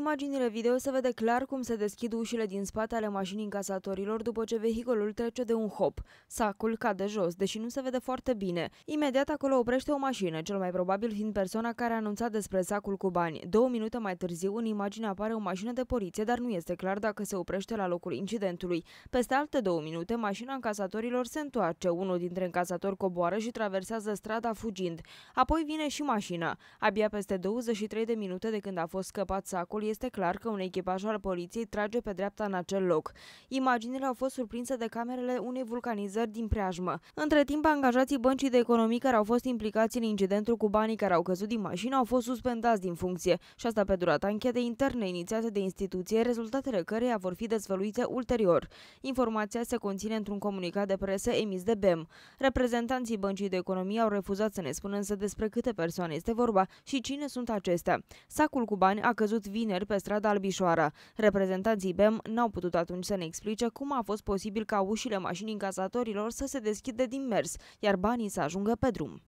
imaginile video se vede clar cum se deschid ușile din spate ale mașinii încasatorilor după ce vehiculul trece de un hop. Sacul cade jos, deși nu se vede foarte bine. Imediat acolo oprește o mașină, cel mai probabil fiind persoana care anunța despre sacul cu bani. Două minute mai târziu, în imagine apare o mașină de poliție, dar nu este clar dacă se oprește la locul incidentului. Peste alte două minute, mașina încasatorilor se întoarce, unul dintre încasatori coboară și traversează strada fugind. Apoi vine și mașina. Abia peste 23 de minute de când a fost scăpat sacul, este clar că un echipaj al poliției trage pe dreapta în acel loc. Imaginile au fost surprinse de camerele unei vulcanizări din preajmă. Între timp, angajații băncii de economii care au fost implicați în incidentul cu banii care au căzut din mașină au fost suspendați din funcție și asta pe durata anchetei interne inițiate de instituție, rezultatele căreia vor fi dezvăluite ulterior. Informația se conține într-un comunicat de presă emis de BEM. Reprezentanții băncii de economie au refuzat să ne spună însă despre câte persoane este vorba și cine sunt acestea. Sacul cu bani a căzut vineri țigări pe strada Albișoara. Reprezentanții BEM n-au putut atunci să ne explice cum a fost posibil ca ușile mașinii încasatorilor să se deschidă din mers, iar banii să ajungă pe drum.